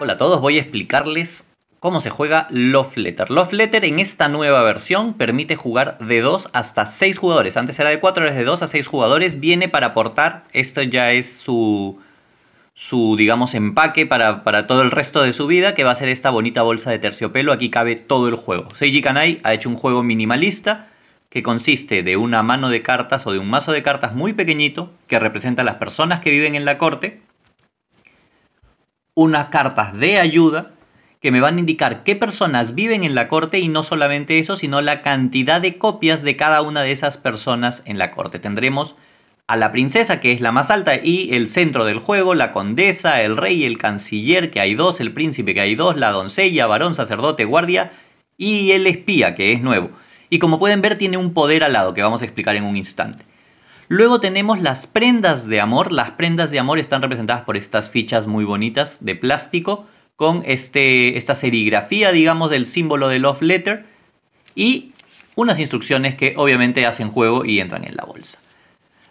Hola a todos, voy a explicarles cómo se juega Love Letter. Love Letter en esta nueva versión permite jugar de 2 hasta 6 jugadores. Antes era de 4, ahora es de 2 a 6 jugadores. Viene para aportar, esto ya es su, su digamos, empaque para, para, todo el resto de su vida, que va a ser esta bonita bolsa de terciopelo. Aquí cabe todo el juego. Seiji Kanai ha hecho un juego minimalista que consiste de una mano de cartas o de un mazo de cartas muy pequeñito que representa a las personas que viven en la corte unas cartas de ayuda que me van a indicar qué personas viven en la corte y no solamente eso, sino la cantidad de copias de cada una de esas personas en la corte. Tendremos a la princesa, que es la más alta, y el centro del juego, la condesa, el rey, el canciller, que hay dos, el príncipe, que hay dos, la doncella, varón, sacerdote, guardia, y el espía, que es nuevo. Y como pueden ver, tiene un poder al lado que vamos a explicar en un instante. Luego tenemos las prendas de amor. Las prendas de amor están representadas por estas fichas muy bonitas de plástico con este, esta serigrafía, digamos, del símbolo de Love Letter y unas instrucciones que obviamente hacen juego y entran en la bolsa.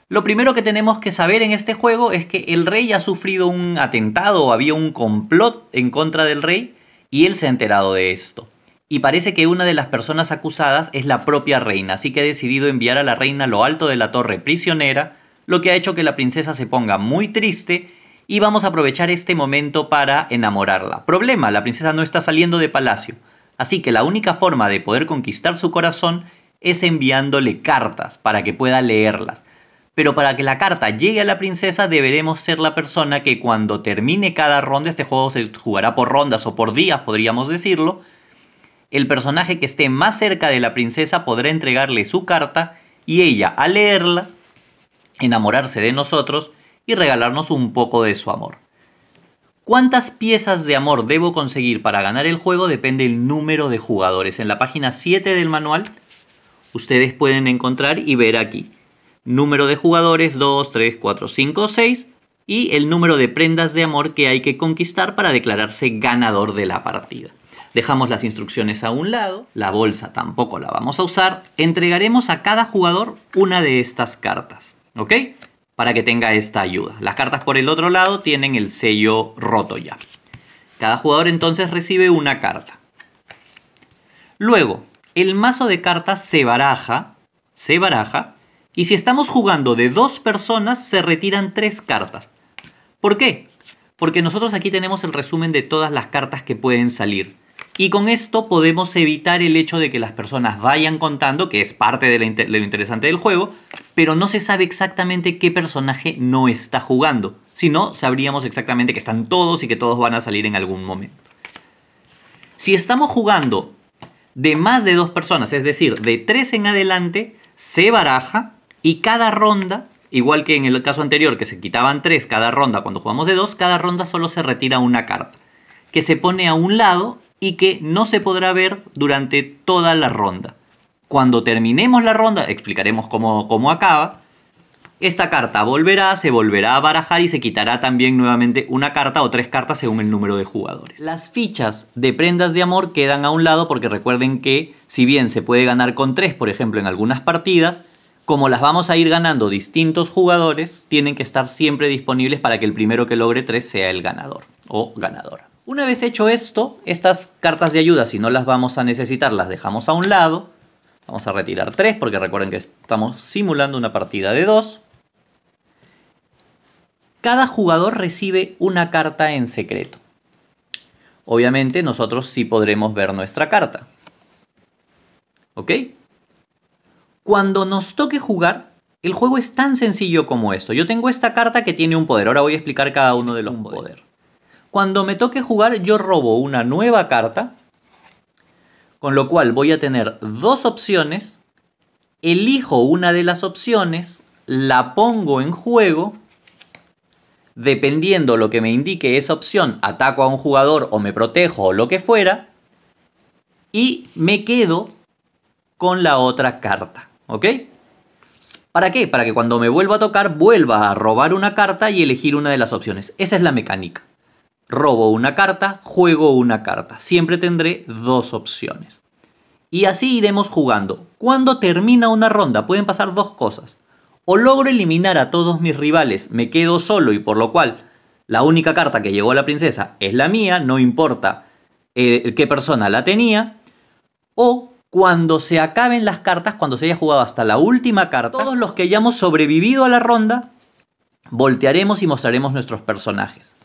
Lo primero que tenemos que saber en este juego es que el rey ha sufrido un atentado, había un complot en contra del rey y él se ha enterado de esto y parece que una de las personas acusadas es la propia reina, así que ha decidido enviar a la reina a lo alto de la torre prisionera, lo que ha hecho que la princesa se ponga muy triste y vamos a aprovechar este momento para enamorarla. Problema, la princesa no está saliendo de palacio, así que la única forma de poder conquistar su corazón es enviándole cartas para que pueda leerlas. Pero para que la carta llegue a la princesa deberemos ser la persona que cuando termine cada ronda, este juego se jugará por rondas o por días podríamos decirlo, el personaje que esté más cerca de la princesa podrá entregarle su carta y ella, al leerla, enamorarse de nosotros y regalarnos un poco de su amor. ¿Cuántas piezas de amor debo conseguir para ganar el juego? Depende el número de jugadores. En la página 7 del manual ustedes pueden encontrar y ver aquí. Número de jugadores 2, 3, 4, 5, 6 y el número de prendas de amor que hay que conquistar para declararse ganador de la partida. Dejamos las instrucciones a un lado, la bolsa tampoco la vamos a usar. Entregaremos a cada jugador una de estas cartas, ¿ok? Para que tenga esta ayuda. Las cartas por el otro lado tienen el sello roto ya. Cada jugador entonces recibe una carta. Luego, el mazo de cartas se baraja, se baraja, y si estamos jugando de dos personas se retiran tres cartas. ¿Por qué? Porque nosotros aquí tenemos el resumen de todas las cartas que pueden salir. Y con esto podemos evitar el hecho de que las personas vayan contando, que es parte de, lo interesante del juego, pero no se sabe exactamente qué personaje no está jugando. Si no, sabríamos exactamente que están todos y que todos van a salir en algún momento. Si estamos jugando de más de dos personas, es decir, de tres en adelante, se baraja y cada ronda, igual que en el caso anterior que se quitaban tres cada ronda cuando jugamos de dos, cada ronda solo se retira una carta, que se pone a un lado y que no se podrá ver durante toda la ronda. Cuando terminemos la ronda, explicaremos cómo, cómo acaba, esta carta volverá, se volverá a barajar y se quitará también nuevamente una carta o tres cartas según el número de jugadores. Las fichas de prendas de amor quedan a un lado porque recuerden que si bien se puede ganar con tres, por ejemplo, en algunas partidas, como las vamos a ir ganando distintos jugadores, tienen que estar siempre disponibles para que el primero que logre tres sea el ganador o ganadora. Una vez hecho esto, estas cartas de ayuda, si no las vamos a necesitar, las dejamos a un lado. Vamos a retirar tres, porque recuerden que estamos simulando una partida de dos. Cada jugador recibe una carta en secreto. Obviamente nosotros sí podremos ver nuestra carta. ¿Ok? Cuando nos toque jugar, el juego es tan sencillo como esto. Yo tengo esta carta que tiene un poder. Ahora voy a explicar cada uno de los poderes. Cuando me toque jugar yo robo una nueva carta, con lo cual voy a tener dos opciones, elijo una de las opciones, la pongo en juego, dependiendo lo que me indique esa opción, ataco a un jugador o me protejo o lo que fuera, y me quedo con la otra carta, ¿ok? ¿Para qué? Para que cuando me vuelva a tocar vuelva a robar una carta y elegir una de las opciones. Esa es la mecánica robo una carta, juego una carta. Siempre tendré dos opciones. Y así iremos jugando. Cuando termina una ronda pueden pasar dos cosas. O logro eliminar a todos mis rivales, me quedo solo y por lo cual la única carta que llegó a la princesa es la mía, no importa eh, qué persona la tenía. O cuando se acaben las cartas, cuando se haya jugado hasta la última carta, todos los que hayamos sobrevivido a la ronda, voltearemos y mostraremos nuestros personajes.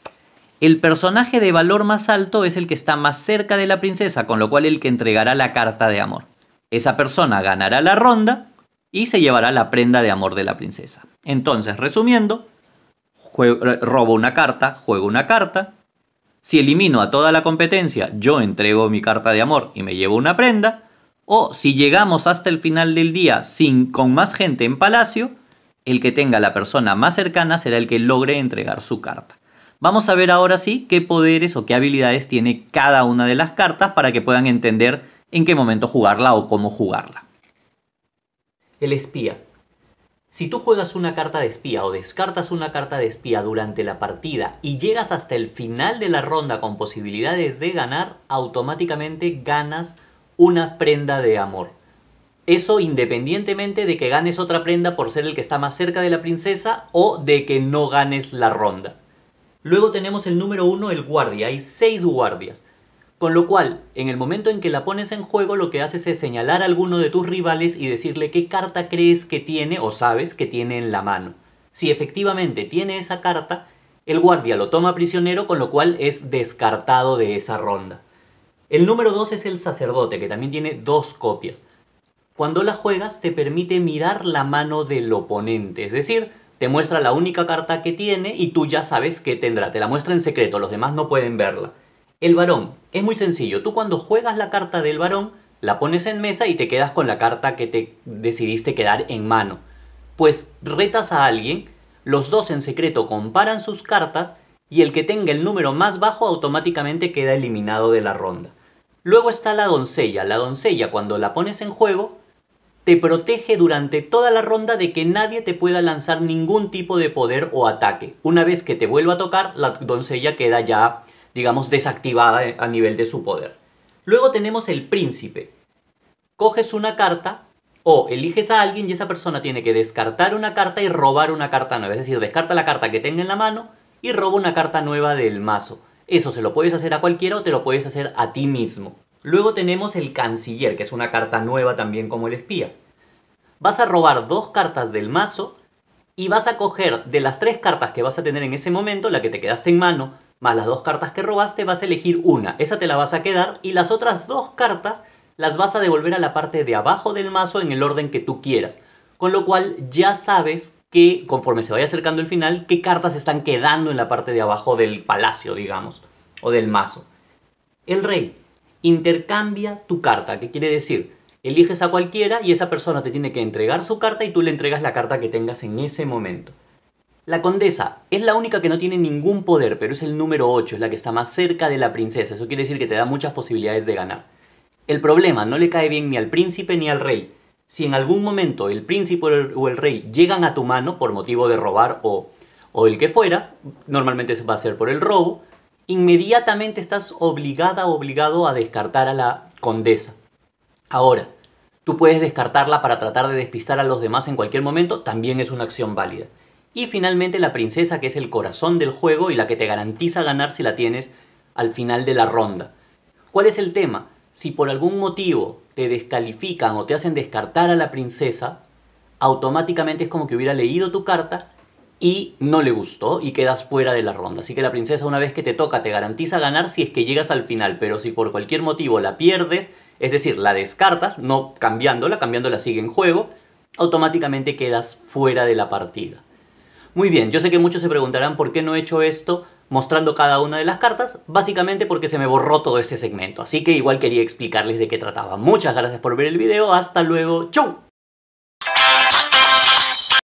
El personaje de valor más alto es el que está más cerca de la princesa, con lo cual el que entregará la carta de amor. Esa persona ganará la ronda y se llevará la prenda de amor de la princesa. Entonces, resumiendo, eh, robo una carta, juego una carta. Si elimino a toda la competencia, yo entrego mi carta de amor y me llevo una prenda. O si llegamos hasta el final del día sin, con más gente en palacio, el que tenga la persona más cercana será el que logre entregar su carta. Vamos a ver ahora sí qué poderes o qué habilidades tiene cada una de las cartas para que puedan entender en qué momento jugarla o cómo jugarla. El espía. Si tú juegas una carta de espía o descartas una carta de espía durante la partida y llegas hasta el final de la ronda con posibilidades de ganar, automáticamente ganas una prenda de amor. Eso independientemente de que ganes otra prenda por ser el que está más cerca de la princesa o de que no ganes la ronda. Luego tenemos el número 1, el guardia. Hay 6 guardias. Con lo cual, en el momento en que la pones en juego, lo que haces es señalar a alguno de tus rivales y decirle qué carta crees que tiene o sabes que tiene en la mano. Si efectivamente tiene esa carta, el guardia lo toma prisionero, con lo cual es descartado de esa ronda. El número 2 es el sacerdote, que también tiene dos copias. Cuando la juegas te permite mirar la mano del oponente, es decir, te muestra la única carta que tiene y tú ya sabes qué tendrá. Te la muestra en secreto, los demás no pueden verla. El varón, es muy sencillo. Tú cuando juegas la carta del varón, la pones en mesa y te quedas con la carta que te decidiste quedar en mano. Pues retas a alguien, los dos en secreto comparan sus cartas y el que tenga el número más bajo automáticamente queda eliminado de la ronda. Luego está la doncella. La doncella cuando la pones en juego, te protege durante toda la ronda de que nadie te pueda lanzar ningún tipo de poder o ataque. Una vez que te vuelva a tocar, la doncella queda ya, digamos, desactivada a nivel de su poder. Luego tenemos el príncipe. Coges una carta o eliges a alguien y esa persona tiene que descartar una carta y robar una carta nueva. Es decir, descarta la carta que tenga en la mano y roba una carta nueva del mazo. Eso se lo puedes hacer a cualquiera o te lo puedes hacer a ti mismo. Luego tenemos el canciller, que es una carta nueva también como el espía. Vas a robar dos cartas del mazo y vas a coger de las tres cartas que vas a tener en ese momento, la que te quedaste en mano, más las dos cartas que robaste, vas a elegir una. Esa te la vas a quedar y las otras dos cartas las vas a devolver a la parte de abajo del mazo en el orden que tú quieras. Con lo cual ya sabes que conforme se vaya acercando el final, qué cartas están quedando en la parte de abajo del palacio, digamos, o del mazo. El rey intercambia tu carta, ¿qué quiere decir, eliges a cualquiera y esa persona te tiene que entregar su carta y tú le entregas la carta que tengas en ese momento. La condesa es la única que no tiene ningún poder, pero es el número 8, es la que está más cerca de la princesa, eso quiere decir que te da muchas posibilidades de ganar. El problema no le cae bien ni al príncipe ni al rey. Si en algún momento el príncipe o el rey llegan a tu mano por motivo de robar o, o el que fuera, normalmente va a ser por el robo, inmediatamente estás obligada obligado a descartar a la condesa. Ahora, tú puedes descartarla para tratar de despistar a los demás en cualquier momento, también es una acción válida. Y finalmente la princesa, que es el corazón del juego y la que te garantiza ganar si la tienes al final de la ronda. ¿Cuál es el tema? Si por algún motivo te descalifican o te hacen descartar a la princesa, automáticamente es como que hubiera leído tu carta y no le gustó y quedas fuera de la ronda. Así que la princesa una vez que te toca te garantiza ganar si es que llegas al final, pero si por cualquier motivo la pierdes, es decir, la descartas, no cambiándola, cambiándola sigue en juego, automáticamente quedas fuera de la partida. Muy bien, yo sé que muchos se preguntarán por qué no he hecho esto mostrando cada una de las cartas, básicamente porque se me borró todo este segmento, así que igual quería explicarles de qué trataba. Muchas gracias por ver el video, hasta luego, chau!